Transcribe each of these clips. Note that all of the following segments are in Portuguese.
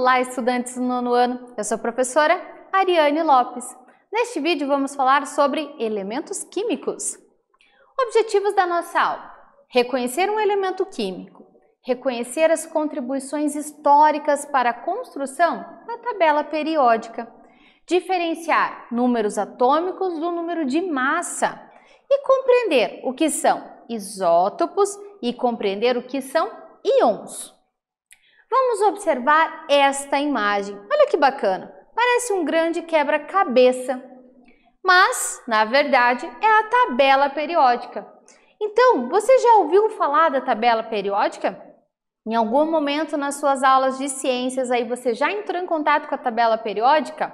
Olá, estudantes do nono ano! Eu sou a professora Ariane Lopes. Neste vídeo vamos falar sobre elementos químicos. Objetivos da nossa aula: reconhecer um elemento químico, reconhecer as contribuições históricas para a construção da tabela periódica, diferenciar números atômicos do número de massa e compreender o que são isótopos e compreender o que são íons. Vamos observar esta imagem. Olha que bacana. Parece um grande quebra-cabeça, mas, na verdade, é a tabela periódica. Então, você já ouviu falar da tabela periódica? Em algum momento nas suas aulas de ciências aí você já entrou em contato com a tabela periódica?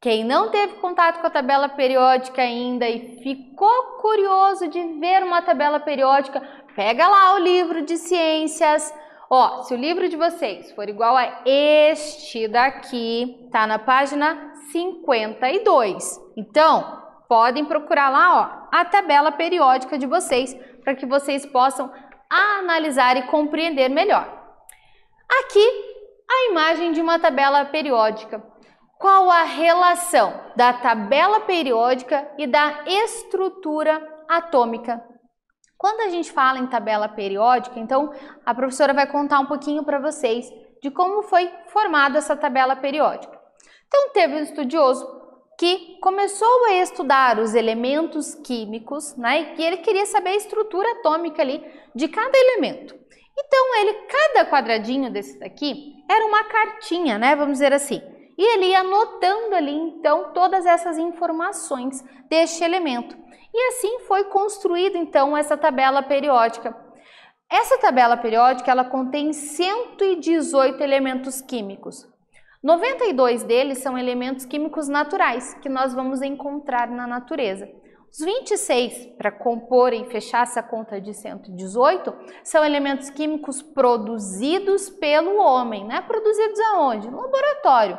Quem não teve contato com a tabela periódica ainda e ficou curioso de ver uma tabela periódica, pega lá o livro de ciências, Ó, se o livro de vocês for igual a este daqui, tá na página 52. Então, podem procurar lá, ó, a tabela periódica de vocês para que vocês possam analisar e compreender melhor. Aqui, a imagem de uma tabela periódica. Qual a relação da tabela periódica e da estrutura atômica quando a gente fala em tabela periódica, então a professora vai contar um pouquinho para vocês de como foi formada essa tabela periódica. Então teve um estudioso que começou a estudar os elementos químicos, né? E ele queria saber a estrutura atômica ali de cada elemento. Então ele, cada quadradinho desse daqui era uma cartinha, né? Vamos dizer assim. E ele ia anotando ali então todas essas informações deste elemento. E assim foi construída então essa tabela periódica. Essa tabela periódica ela contém 118 elementos químicos. 92 deles são elementos químicos naturais que nós vamos encontrar na natureza. Os 26, para compor e fechar essa conta de 118, são elementos químicos produzidos pelo homem, né? Produzidos aonde? No laboratório.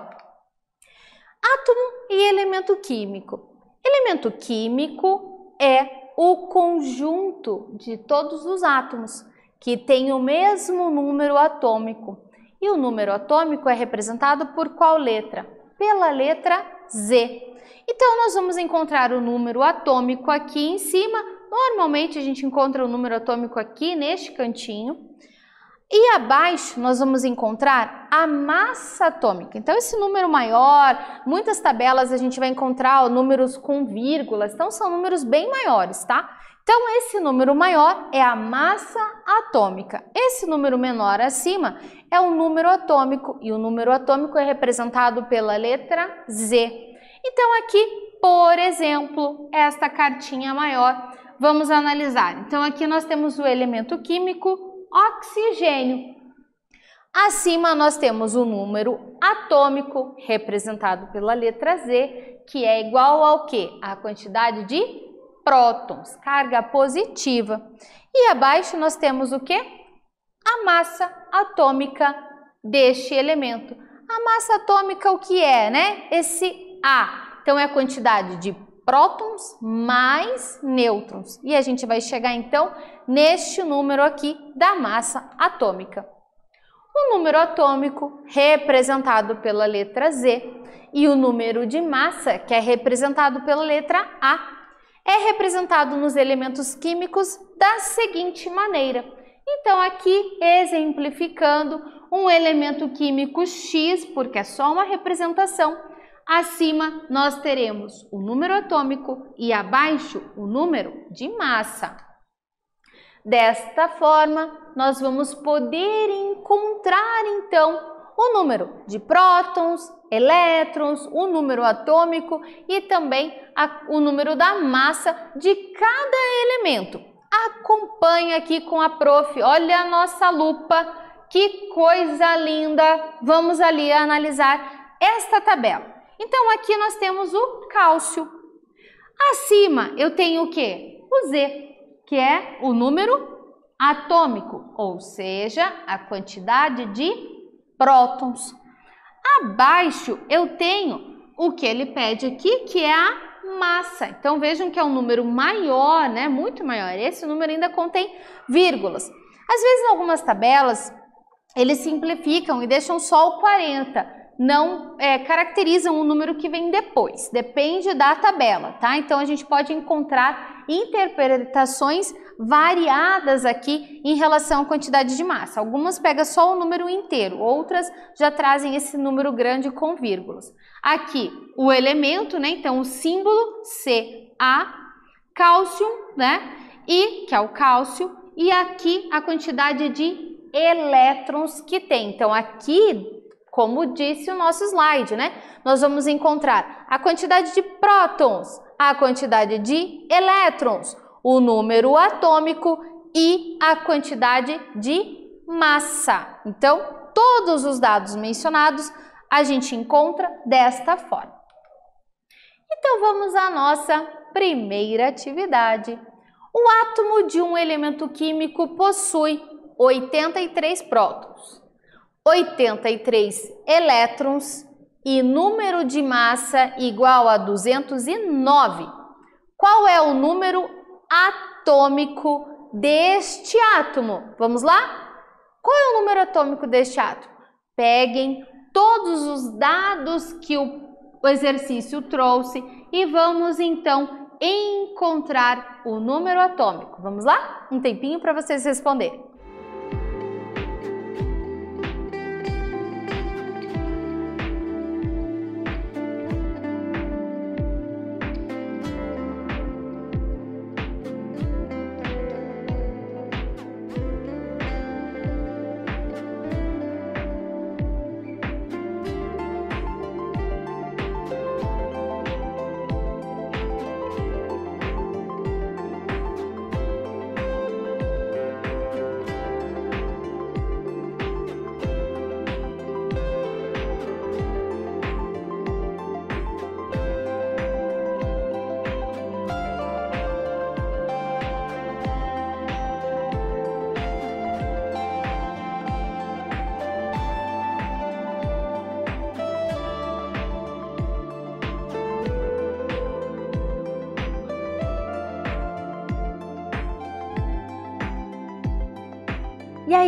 Átomo e elemento químico. Elemento químico é o conjunto de todos os átomos que tem o mesmo número atômico. E o número atômico é representado por qual letra? Pela letra Z. Então, nós vamos encontrar o número atômico aqui em cima. Normalmente, a gente encontra o número atômico aqui neste cantinho. E abaixo nós vamos encontrar a massa atômica. Então esse número maior, muitas tabelas a gente vai encontrar ó, números com vírgulas, então são números bem maiores, tá? Então esse número maior é a massa atômica. Esse número menor acima é o número atômico e o número atômico é representado pela letra Z. Então aqui, por exemplo, esta cartinha maior, vamos analisar. Então aqui nós temos o elemento químico oxigênio. Acima nós temos o número atômico representado pela letra Z, que é igual ao que? A quantidade de prótons, carga positiva. E abaixo nós temos o que? A massa atômica deste elemento. A massa atômica o que é, né? Esse A. Então é a quantidade de prótons mais nêutrons. E a gente vai chegar então neste número aqui da massa atômica. O número atômico, representado pela letra Z, e o número de massa, que é representado pela letra A, é representado nos elementos químicos da seguinte maneira. Então, aqui exemplificando um elemento químico X, porque é só uma representação, Acima nós teremos o número atômico e abaixo o número de massa. Desta forma, nós vamos poder encontrar então o número de prótons, elétrons, o número atômico e também a, o número da massa de cada elemento. Acompanhe aqui com a prof. Olha a nossa lupa, que coisa linda! Vamos ali analisar esta tabela. Então aqui nós temos o cálcio. Acima eu tenho o quê? O Z, que é o número atômico, ou seja, a quantidade de prótons. Abaixo eu tenho o que ele pede aqui, que é a massa. Então vejam que é um número maior, né? Muito maior. Esse número ainda contém vírgulas. Às vezes, em algumas tabelas, eles simplificam e deixam só o 40 não é, caracterizam o número que vem depois, depende da tabela, tá? Então a gente pode encontrar interpretações variadas aqui em relação à quantidade de massa. Algumas pegam só o número inteiro, outras já trazem esse número grande com vírgulas. Aqui o elemento, né? Então o símbolo Ca, cálcio, né? E que é o cálcio, e aqui a quantidade de elétrons que tem. Então aqui como disse o nosso slide, né? Nós vamos encontrar a quantidade de prótons, a quantidade de elétrons, o número atômico e a quantidade de massa. Então, todos os dados mencionados a gente encontra desta forma. Então, vamos à nossa primeira atividade. O átomo de um elemento químico possui 83 prótons. 83 elétrons e número de massa igual a 209. Qual é o número atômico deste átomo? Vamos lá? Qual é o número atômico deste átomo? Peguem todos os dados que o exercício trouxe e vamos então encontrar o número atômico. Vamos lá? Um tempinho para vocês responderem.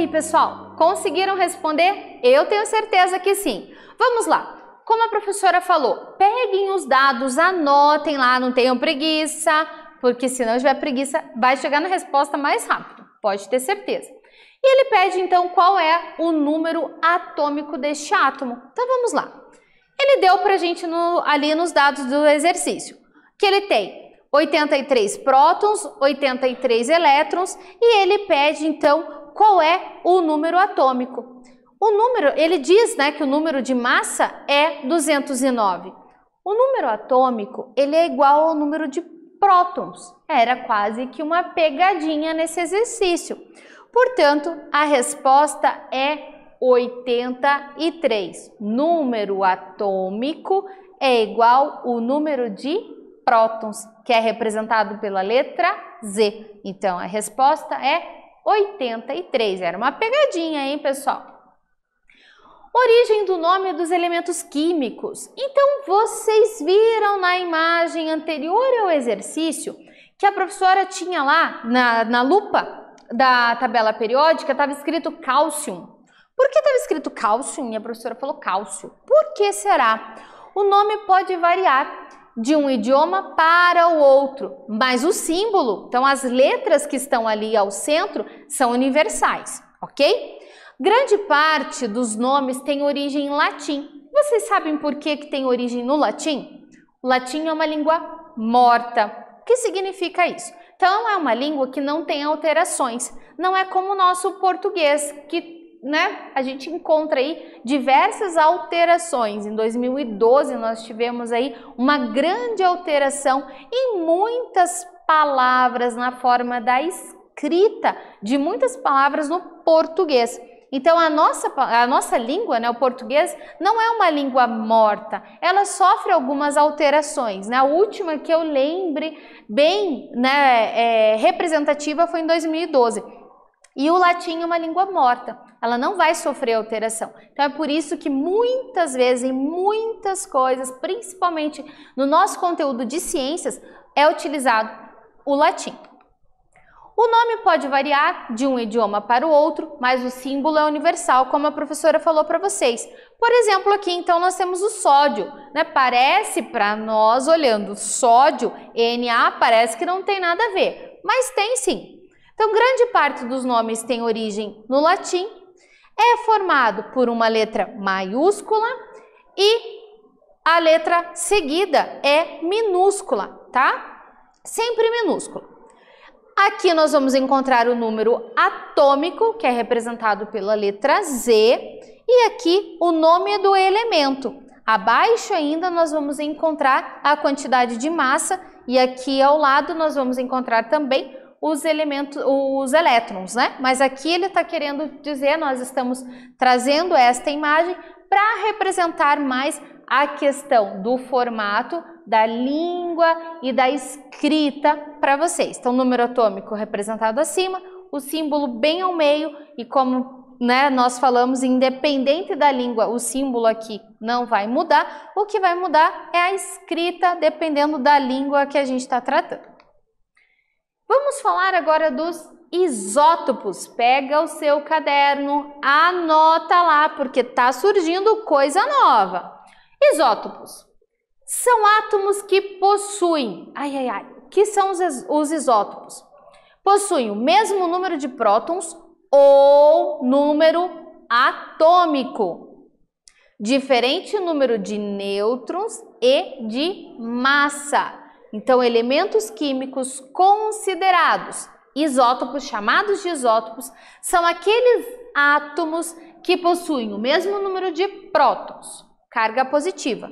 pessoal? Conseguiram responder? Eu tenho certeza que sim. Vamos lá. Como a professora falou, peguem os dados, anotem lá, não tenham preguiça, porque se não tiver preguiça, vai chegar na resposta mais rápido. Pode ter certeza. E ele pede então qual é o número atômico deste átomo. Então vamos lá. Ele deu para a gente no, ali nos dados do exercício que ele tem 83 prótons, 83 elétrons e ele pede então qual é o número atômico. O número, ele diz né, que o número de massa é 209. O número atômico, ele é igual ao número de prótons. Era quase que uma pegadinha nesse exercício. Portanto, a resposta é 83. Número atômico é igual o número de prótons, que é representado pela letra Z. Então, a resposta é 83. Era uma pegadinha, hein, pessoal? Origem do nome dos elementos químicos. Então, vocês viram na imagem anterior ao exercício que a professora tinha lá na, na lupa da tabela periódica, estava escrito cálcio. Por que estava escrito cálcio? E a professora falou cálcio. Por que será? O nome pode variar de um idioma para o outro, mas o símbolo, então as letras que estão ali ao centro, são universais, ok? Grande parte dos nomes tem origem em latim. Vocês sabem por que, que tem origem no latim? O latim é uma língua morta. O que significa isso? Então, é uma língua que não tem alterações. Não é como o nosso português, que né, a gente encontra aí diversas alterações. Em 2012 nós tivemos aí uma grande alteração em muitas palavras na forma da escrita de muitas palavras no português. Então a nossa, a nossa língua, né, o português, não é uma língua morta, ela sofre algumas alterações. Né? A última que eu lembre bem né, é, representativa foi em 2012. E o latim é uma língua morta ela não vai sofrer alteração. Então é por isso que muitas vezes, em muitas coisas, principalmente no nosso conteúdo de ciências, é utilizado o latim. O nome pode variar de um idioma para o outro, mas o símbolo é universal, como a professora falou para vocês. Por exemplo, aqui então nós temos o sódio, né? Parece para nós olhando sódio, Na parece que não tem nada a ver, mas tem sim. Então, grande parte dos nomes tem origem no latim é formado por uma letra maiúscula e a letra seguida é minúscula, tá? Sempre minúscula. Aqui nós vamos encontrar o número atômico, que é representado pela letra Z, e aqui o nome do elemento. Abaixo ainda nós vamos encontrar a quantidade de massa e aqui ao lado nós vamos encontrar também os elementos, os elétrons, né? Mas aqui ele está querendo dizer, nós estamos trazendo esta imagem para representar mais a questão do formato da língua e da escrita para vocês. Então, número atômico representado acima, o símbolo bem ao meio e como né, nós falamos, independente da língua, o símbolo aqui não vai mudar. O que vai mudar é a escrita, dependendo da língua que a gente está tratando. Vamos falar agora dos isótopos. Pega o seu caderno, anota lá, porque está surgindo coisa nova. Isótopos são átomos que possuem. Ai, ai, ai. Que são os, os isótopos? Possuem o mesmo número de prótons ou número atômico, diferente número de nêutrons e de massa. Então, elementos químicos considerados isótopos, chamados de isótopos, são aqueles átomos que possuem o mesmo número de prótons, carga positiva,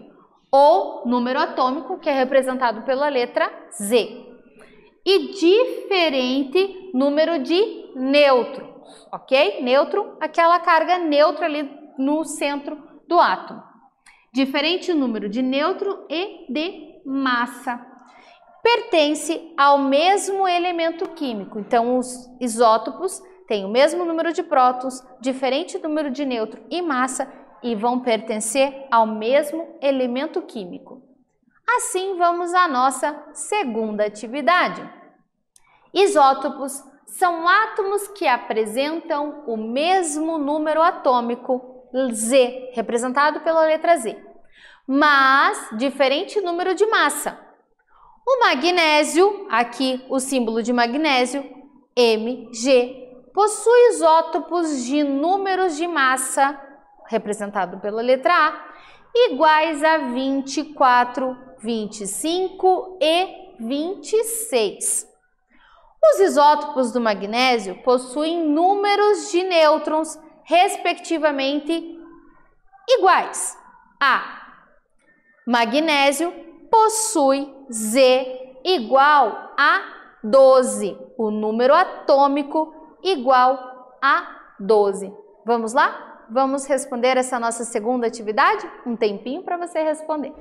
ou número atômico, que é representado pela letra Z, e diferente número de nêutrons, ok? Nêutron, aquela carga neutra ali no centro do átomo. Diferente número de nêutron e de massa pertence ao mesmo elemento químico. Então, os isótopos têm o mesmo número de prótons, diferente número de neutro e massa e vão pertencer ao mesmo elemento químico. Assim, vamos à nossa segunda atividade. Isótopos são átomos que apresentam o mesmo número atômico, Z, representado pela letra Z, mas diferente número de massa. O magnésio, aqui o símbolo de magnésio, Mg, possui isótopos de números de massa, representado pela letra A, iguais a 24, 25 e 26. Os isótopos do magnésio possuem números de nêutrons, respectivamente, iguais a magnésio possui Z igual a 12, o número atômico igual a 12. Vamos lá? Vamos responder essa nossa segunda atividade? Um tempinho para você responder.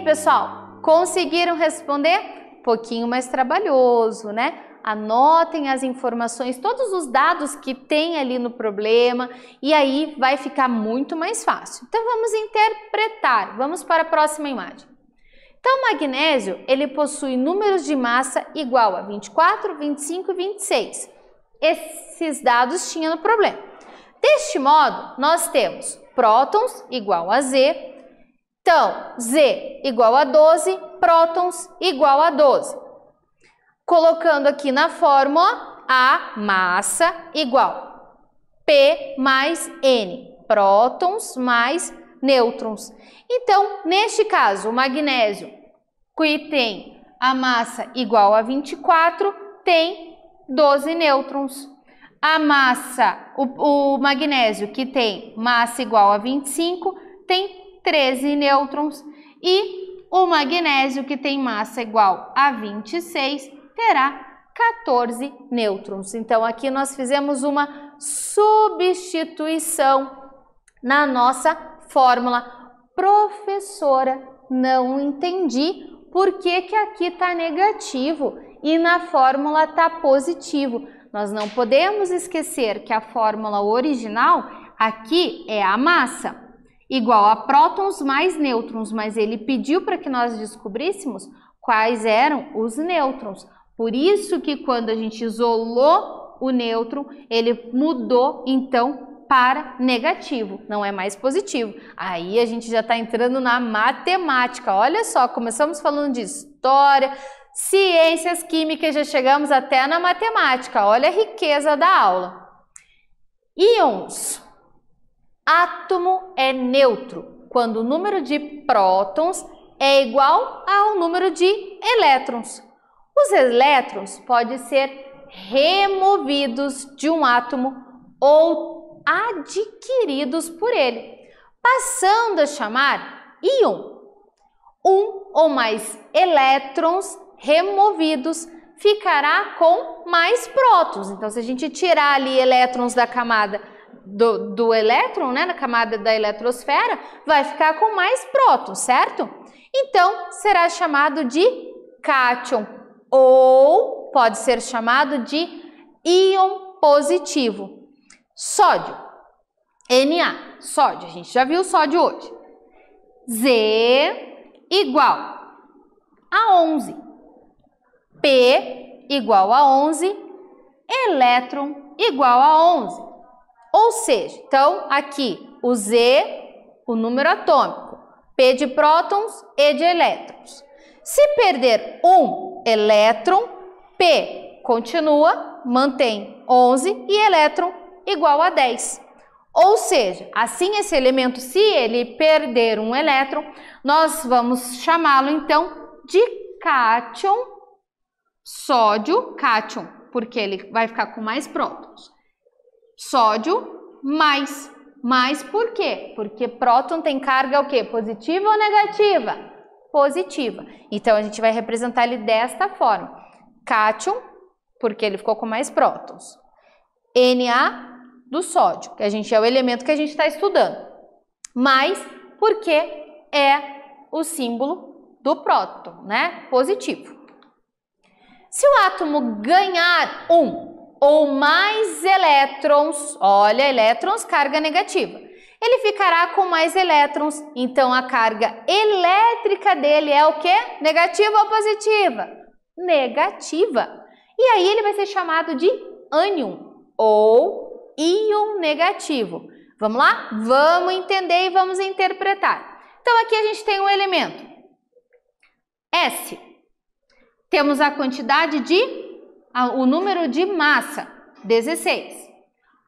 pessoal? Conseguiram responder? Um pouquinho mais trabalhoso, né? Anotem as informações, todos os dados que tem ali no problema e aí vai ficar muito mais fácil. Então vamos interpretar. Vamos para a próxima imagem. Então, o magnésio, ele possui números de massa igual a 24, 25 e 26. Esses dados tinha no problema. Deste modo, nós temos prótons igual a Z, então, Z igual a 12, prótons igual a 12. Colocando aqui na fórmula a massa igual P mais N, prótons mais nêutrons. Então, neste caso, o magnésio, que tem a massa igual a 24, tem 12 nêutrons. A massa, o, o magnésio que tem massa igual a 25, tem 13 nêutrons e o magnésio, que tem massa igual a 26, terá 14 nêutrons. Então, aqui nós fizemos uma substituição na nossa fórmula. Professora, não entendi por que, que aqui está negativo e na fórmula está positivo. Nós não podemos esquecer que a fórmula original aqui é a massa igual a prótons mais nêutrons, mas ele pediu para que nós descobríssemos quais eram os nêutrons. Por isso que quando a gente isolou o nêutron, ele mudou então para negativo, não é mais positivo. Aí a gente já está entrando na matemática. Olha só, começamos falando de história, ciências químicas, já chegamos até na matemática. Olha a riqueza da aula. Íons Átomo é neutro quando o número de prótons é igual ao número de elétrons. Os elétrons podem ser removidos de um átomo ou adquiridos por ele, passando a chamar íon. Um ou mais elétrons removidos ficará com mais prótons. Então, se a gente tirar ali elétrons da camada do, do elétron, né, na camada da eletrosfera, vai ficar com mais próton, certo? Então, será chamado de cátion ou pode ser chamado de íon positivo. Sódio, Na, sódio, a gente já viu sódio hoje. Z igual a 11, P igual a 11, elétron igual a 11. Ou seja, então aqui o Z, o número atômico, P de prótons e de elétrons. Se perder um elétron, P continua, mantém 11 e elétron igual a 10. Ou seja, assim esse elemento, se ele perder um elétron, nós vamos chamá-lo então de cátion sódio cátion, porque ele vai ficar com mais prótons. Sódio mais. Mais por quê? Porque próton tem carga o quê? Positiva ou negativa? Positiva. Então a gente vai representar ele desta forma. Cátion, porque ele ficou com mais prótons. Na do sódio, que a gente é o elemento que a gente está estudando. Mais porque é o símbolo do próton, né? Positivo. Se o átomo ganhar um ou mais elétrons, olha, elétrons, carga negativa. Ele ficará com mais elétrons, então a carga elétrica dele é o quê? Negativa ou positiva? Negativa. E aí ele vai ser chamado de ânion ou íon negativo. Vamos lá? Vamos entender e vamos interpretar. Então aqui a gente tem um elemento S. Temos a quantidade de o número de massa, 16.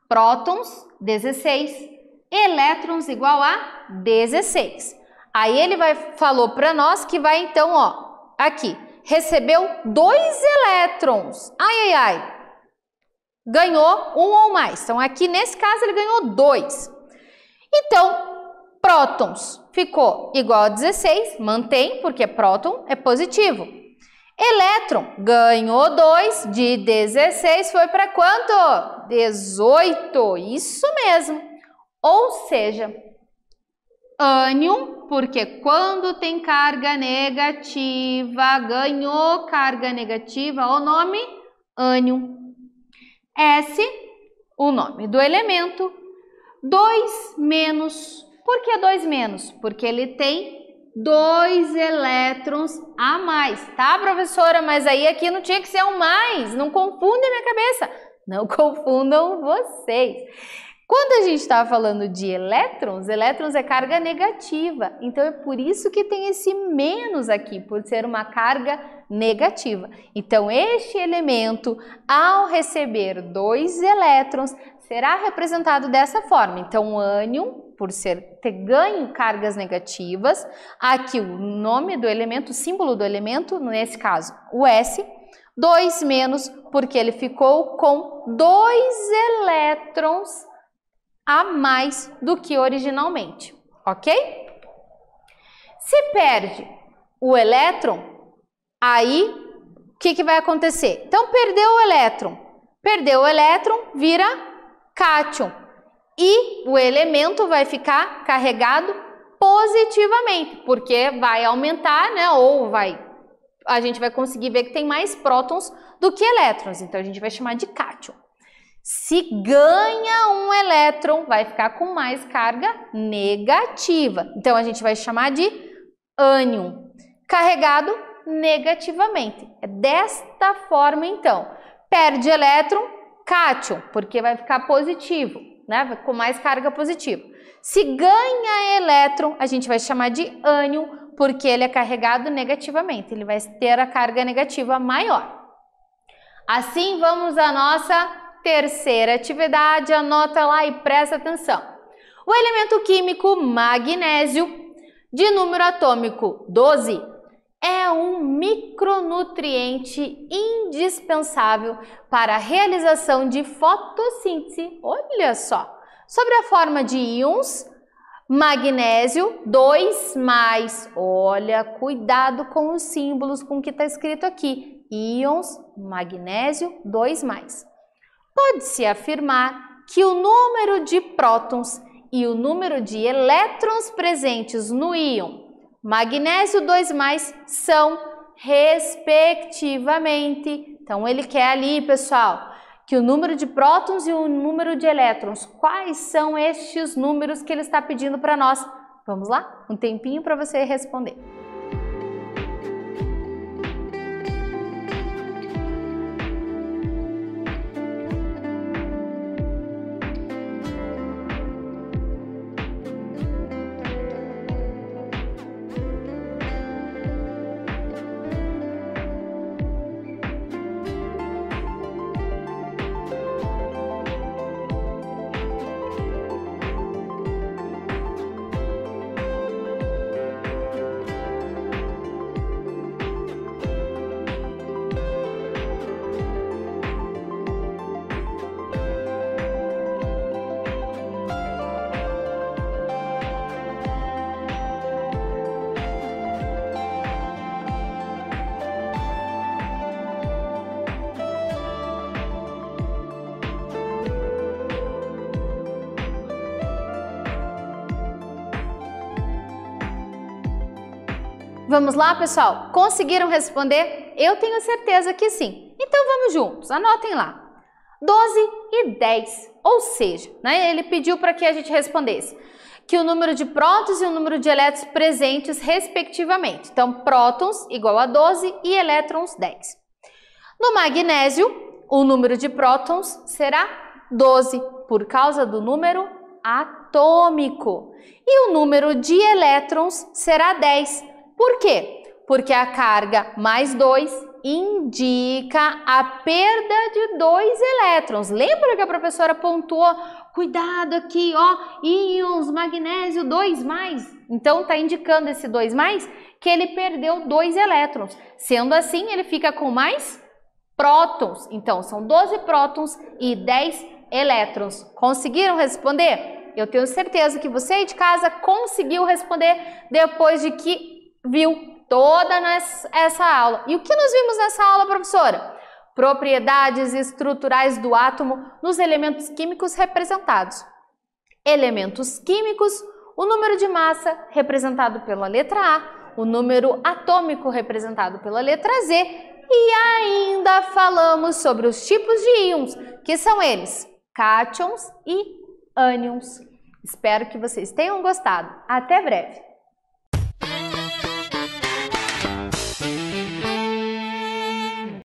Prótons, 16. Elétrons igual a 16. Aí ele vai, falou para nós que vai então, ó, aqui, recebeu dois elétrons. Ai, ai, ai. Ganhou um ou mais. Então aqui nesse caso ele ganhou dois. Então, prótons ficou igual a 16, mantém, porque próton é positivo. Elétron ganhou 2, de 16 foi para quanto? 18, isso mesmo. Ou seja, ânion, porque quando tem carga negativa, ganhou carga negativa, o nome ânion. S, o nome do elemento. 2 menos. Por que 2 menos? Porque ele tem dois elétrons a mais. Tá, professora? Mas aí aqui não tinha que ser um mais. Não confunda minha cabeça. Não confundam vocês. Quando a gente está falando de elétrons, elétrons é carga negativa. Então é por isso que tem esse menos aqui, por ser uma carga negativa. Então este elemento, ao receber dois elétrons, será representado dessa forma. Então, ânion, por ser, ter ganho cargas negativas, aqui o nome do elemento, o símbolo do elemento, nesse caso o S, 2 menos, porque ele ficou com dois elétrons a mais do que originalmente, ok? Se perde o elétron, aí o que, que vai acontecer? Então, perdeu o elétron. Perdeu o elétron, vira cátion. E o elemento vai ficar carregado positivamente, porque vai aumentar, né? Ou vai a gente vai conseguir ver que tem mais prótons do que elétrons, então a gente vai chamar de cátion. Se ganha um elétron, vai ficar com mais carga negativa. Então a gente vai chamar de ânion, carregado negativamente. É desta forma então. Perde elétron, cátion, porque vai ficar positivo, né? com mais carga positiva. Se ganha elétron, a gente vai chamar de ânion, porque ele é carregado negativamente, ele vai ter a carga negativa maior. Assim, vamos à nossa terceira atividade, anota lá e presta atenção. O elemento químico magnésio, de número atômico 12, é um micronutriente indispensável para a realização de fotossíntese. Olha só! Sobre a forma de íons, magnésio 2 mais. Olha, cuidado com os símbolos com que está escrito aqui. Íons, magnésio 2 mais. Pode-se afirmar que o número de prótons e o número de elétrons presentes no íon magnésio 2+, são respectivamente. Então, ele quer ali, pessoal, que o número de prótons e o número de elétrons, quais são estes números que ele está pedindo para nós? Vamos lá? Um tempinho para você responder. Vamos lá, pessoal? Conseguiram responder? Eu tenho certeza que sim. Então vamos juntos, anotem lá. 12 e 10, ou seja, né, ele pediu para que a gente respondesse que o número de prótons e o número de elétrons presentes respectivamente. Então, prótons igual a 12 e elétrons 10. No magnésio, o número de prótons será 12 por causa do número atômico. E o número de elétrons será 10 por quê? Porque a carga mais 2 indica a perda de dois elétrons. Lembra que a professora pontuou? Cuidado aqui, ó, íons, magnésio, 2 mais. Então tá indicando esse 2 mais que ele perdeu dois elétrons. Sendo assim, ele fica com mais prótons. Então são 12 prótons e 10 elétrons. Conseguiram responder? Eu tenho certeza que você aí de casa conseguiu responder depois de que viu toda essa aula. E o que nós vimos nessa aula, professora? Propriedades estruturais do átomo nos elementos químicos representados. Elementos químicos, o número de massa representado pela letra A, o número atômico representado pela letra Z e ainda falamos sobre os tipos de íons, que são eles, cátions e ânions. Espero que vocês tenham gostado. Até breve!